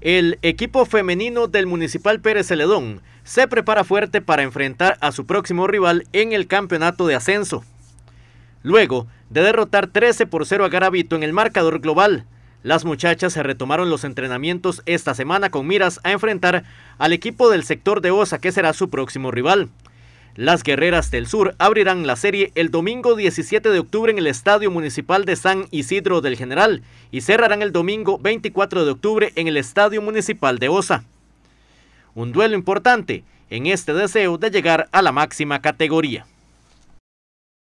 El equipo femenino del Municipal Pérez Celedón se prepara fuerte para enfrentar a su próximo rival en el campeonato de ascenso. Luego de derrotar 13 por 0 a Garavito en el marcador global, las muchachas se retomaron los entrenamientos esta semana con miras a enfrentar al equipo del sector de Osa que será su próximo rival. Las Guerreras del Sur abrirán la serie el domingo 17 de octubre en el Estadio Municipal de San Isidro del General y cerrarán el domingo 24 de octubre en el Estadio Municipal de Osa. Un duelo importante en este deseo de llegar a la máxima categoría.